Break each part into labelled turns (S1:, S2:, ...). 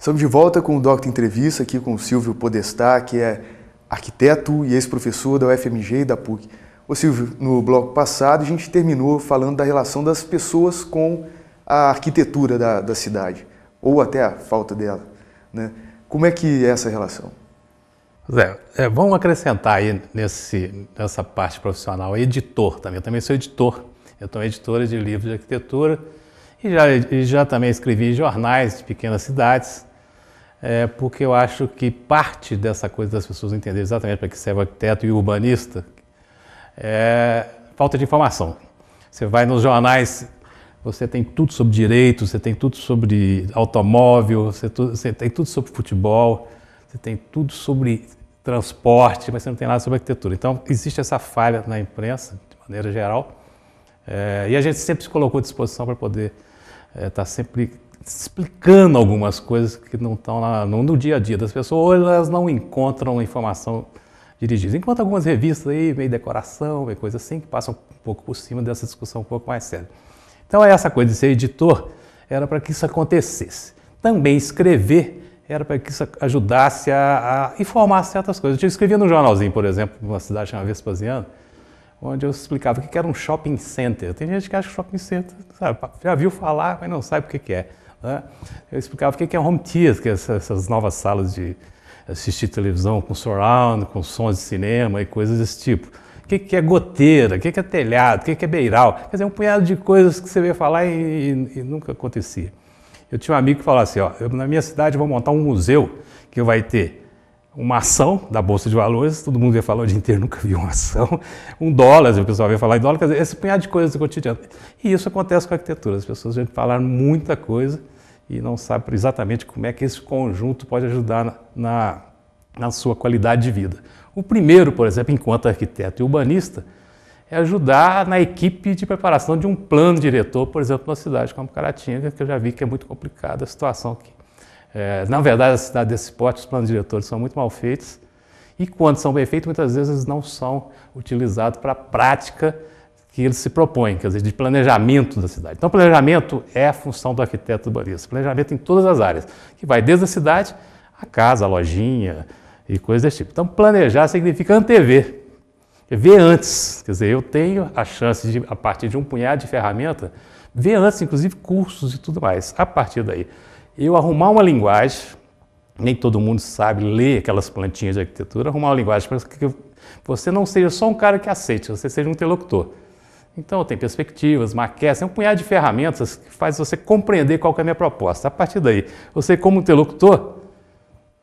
S1: Estamos de volta com o Doctor Entrevista, aqui com o Silvio Podestá, que é arquiteto e ex-professor da UFMG e da PUC. Ô Silvio, no bloco passado a gente terminou falando da relação das pessoas com a arquitetura da, da cidade, ou até a falta dela. Né? Como é que é essa relação?
S2: Zé, é, vamos acrescentar aí nesse, nessa parte profissional, editor também. Eu também sou editor, eu sou editora de livros de arquitetura e já, e já também escrevi em jornais de pequenas cidades é porque eu acho que parte dessa coisa das pessoas entenderem exatamente para que serve o arquiteto e o urbanista é falta de informação. Você vai nos jornais, você tem tudo sobre direito, você tem tudo sobre automóvel, você, tu, você tem tudo sobre futebol, você tem tudo sobre transporte, mas você não tem nada sobre arquitetura. Então, existe essa falha na imprensa, de maneira geral, é, e a gente sempre se colocou à disposição para poder estar é, tá sempre explicando algumas coisas que não estão lá, no dia a dia das pessoas, elas não encontram informação dirigida. Enquanto algumas revistas aí, meio decoração, meio coisa assim, que passam um pouco por cima dessa discussão um pouco mais séria. Então, essa coisa de ser editor era para que isso acontecesse. Também escrever era para que isso ajudasse a, a informar certas coisas. Eu escrevia num jornalzinho, por exemplo, numa cidade chamada Vespasiano, onde eu explicava o que era um shopping center. Tem gente que acha que shopping center, sabe, já viu falar, mas não sabe o que é. Né? Eu explicava o que é home theater, que é essas novas salas de assistir televisão com surround, com sons de cinema e coisas desse tipo. O que é goteira, o que é telhado, o que é beiral. Quer dizer, um punhado de coisas que você vê falar e, e, e nunca acontecia. Eu tinha um amigo que falava assim, ó, na minha cidade vou montar um museu que vai ter uma ação da Bolsa de Valores, todo mundo ia falar o dia inteiro, nunca vi uma ação, um dólar, o pessoal ia falar em dólar, quer dizer, esse punhado de coisas do cotidiano. E isso acontece com a arquitetura, as pessoas vêm falar muita coisa e não sabem exatamente como é que esse conjunto pode ajudar na, na, na sua qualidade de vida. O primeiro, por exemplo, enquanto arquiteto e urbanista, é ajudar na equipe de preparação de um plano diretor, por exemplo, na cidade como Caratinga, que eu já vi que é muito complicada a situação aqui é, na verdade, a cidade desse porte, os planos diretores são muito mal feitos e quando são bem feitos, muitas vezes eles não são utilizados para a prática que eles se propõem, quer dizer, de planejamento da cidade. Então, planejamento é a função do arquiteto urbanista. Planejamento em todas as áreas, que vai desde a cidade, a casa, a lojinha e coisas desse tipo. Então, planejar significa antever, ver antes. Quer dizer, eu tenho a chance de, a partir de um punhado de ferramenta, ver antes, inclusive cursos e tudo mais. A partir daí, eu arrumar uma linguagem, nem todo mundo sabe ler aquelas plantinhas de arquitetura, arrumar uma linguagem para que você não seja só um cara que aceite, você seja um interlocutor. Então, tem perspectivas, maquetes, tem é um punhado de ferramentas que faz você compreender qual é a minha proposta. A partir daí, você como interlocutor,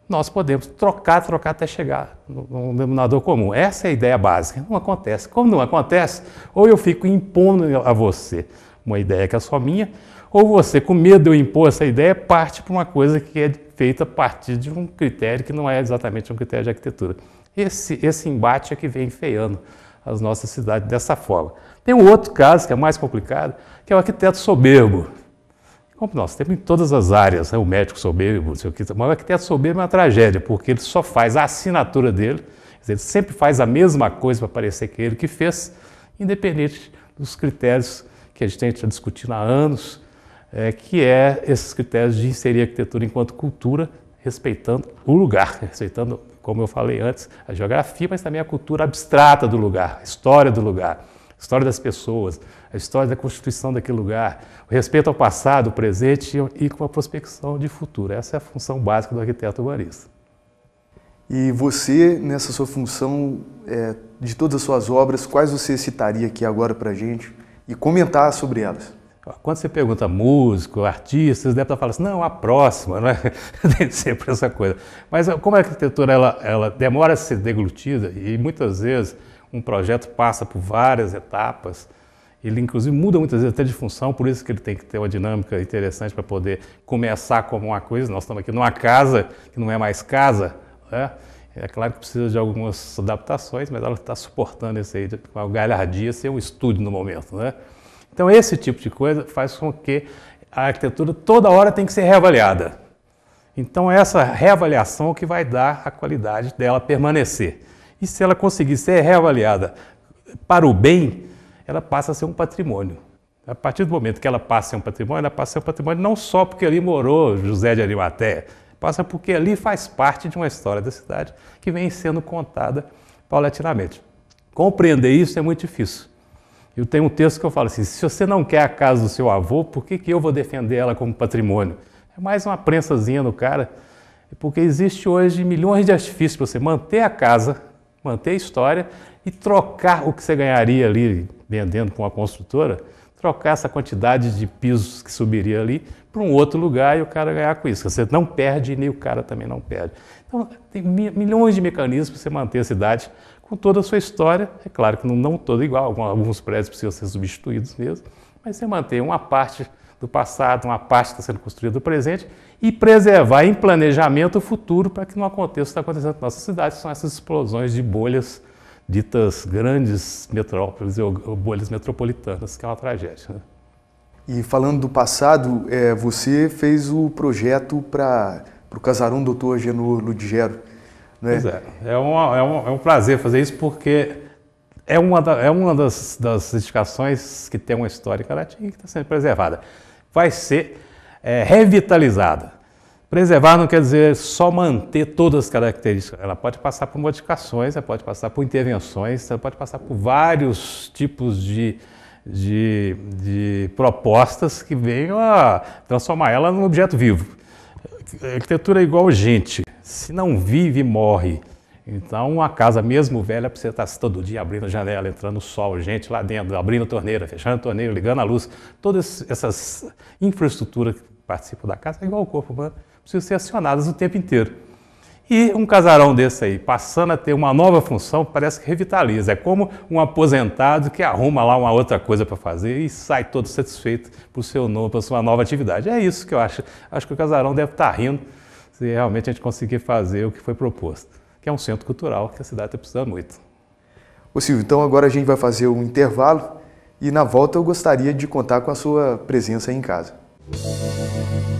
S2: nós podemos trocar, trocar até chegar num denominador comum. Essa é a ideia básica. Não acontece. Como não acontece, ou eu fico impondo a você uma ideia que é só minha, ou você, com medo de eu impor essa ideia, parte para uma coisa que é feita a partir de um critério que não é exatamente um critério de arquitetura. Esse, esse embate é que vem feiando as nossas cidades dessa forma. Tem um outro caso que é mais complicado, que é o arquiteto soberbo. Como nós temos em todas as áreas, né? o médico soberbo, o que, mas o arquiteto soberbo é uma tragédia, porque ele só faz a assinatura dele, ele sempre faz a mesma coisa para parecer que ele que fez, independente dos critérios que a gente tem discutido há anos, é, que é esses critérios de inserir a arquitetura enquanto cultura, respeitando o lugar, respeitando, como eu falei antes, a geografia, mas também a cultura abstrata do lugar, a história do lugar, a história das pessoas, a história da constituição daquele lugar, o respeito ao passado, presente e com a prospecção de futuro. Essa é a função básica do arquiteto urbanista.
S1: E você, nessa sua função, é, de todas as suas obras, quais você citaria aqui agora para gente e comentar sobre elas?
S2: Quando você pergunta músico, artistas, deve estar falando assim, não, a próxima, né? Tem sempre essa coisa. Mas como a arquitetura ela, ela demora a ser deglutida e muitas vezes um projeto passa por várias etapas, ele inclusive muda muitas vezes até de função, por isso que ele tem que ter uma dinâmica interessante para poder começar como uma coisa. Nós estamos aqui numa casa que não é mais casa, né? É claro que precisa de algumas adaptações, mas ela está suportando esse aí com a galhardia ser um estúdio no momento, né? Então esse tipo de coisa faz com que a arquitetura toda hora tem que ser reavaliada. Então essa reavaliação é que vai dar a qualidade dela permanecer. E se ela conseguir ser reavaliada para o bem, ela passa a ser um patrimônio. A partir do momento que ela passa a ser um patrimônio, ela passa a ser um patrimônio não só porque ali morou José de Arimaté, passa porque ali faz parte de uma história da cidade que vem sendo contada paulatinamente. Compreender isso é muito difícil. Eu tenho um texto que eu falo assim: se você não quer a casa do seu avô, por que, que eu vou defender ela como patrimônio? É mais uma prensazinha no cara, porque existe hoje milhões de artifícios para você manter a casa, manter a história e trocar o que você ganharia ali vendendo com a construtora, trocar essa quantidade de pisos que subiria ali para um outro lugar e o cara ganhar com isso. Você não perde e nem o cara também não perde. Então, tem milhões de mecanismos para você manter a cidade com toda a sua história. É claro que não, não todo igual, alguns prédios precisam ser substituídos mesmo, mas você manter uma parte do passado, uma parte está sendo construída do presente e preservar em planejamento o futuro para que não aconteça o que está acontecendo na nossa cidade, são essas explosões de bolhas ditas grandes metrópoles ou bolhas metropolitanas, que é uma tragédia. Né? E falando do
S1: passado, é, você fez o projeto para o pro casarão Doutor Genor Ludgero né?
S2: É. É, uma, é, um, é um prazer fazer isso porque é uma, da, é uma das, das edificações que tem uma história caratinga que está sendo preservada. Vai ser é, revitalizada. Preservar não quer dizer só manter todas as características. Ela pode passar por modificações, ela pode passar por intervenções, ela pode passar por vários tipos de, de, de propostas que venham a transformar ela num objeto vivo arquitetura é igual gente, se não vive, morre. Então, a casa mesmo velha, você estar tá todo dia abrindo janela, entrando sol, gente lá dentro, abrindo torneira, fechando torneira, ligando a luz. Todas essas infraestruturas que participam da casa, é igual ao corpo humano, precisam ser acionadas o tempo inteiro. E um casarão desse aí, passando a ter uma nova função, parece que revitaliza. É como um aposentado que arruma lá uma outra coisa para fazer e sai todo satisfeito por seu novo, por sua nova atividade. É isso que eu acho. Acho que o casarão deve estar tá rindo se realmente a gente conseguir fazer o que foi proposto, que é um centro cultural que a cidade está precisando muito.
S1: Ô Silvio, então agora a gente vai fazer um intervalo e na volta eu gostaria de contar com a sua presença aí em casa. Música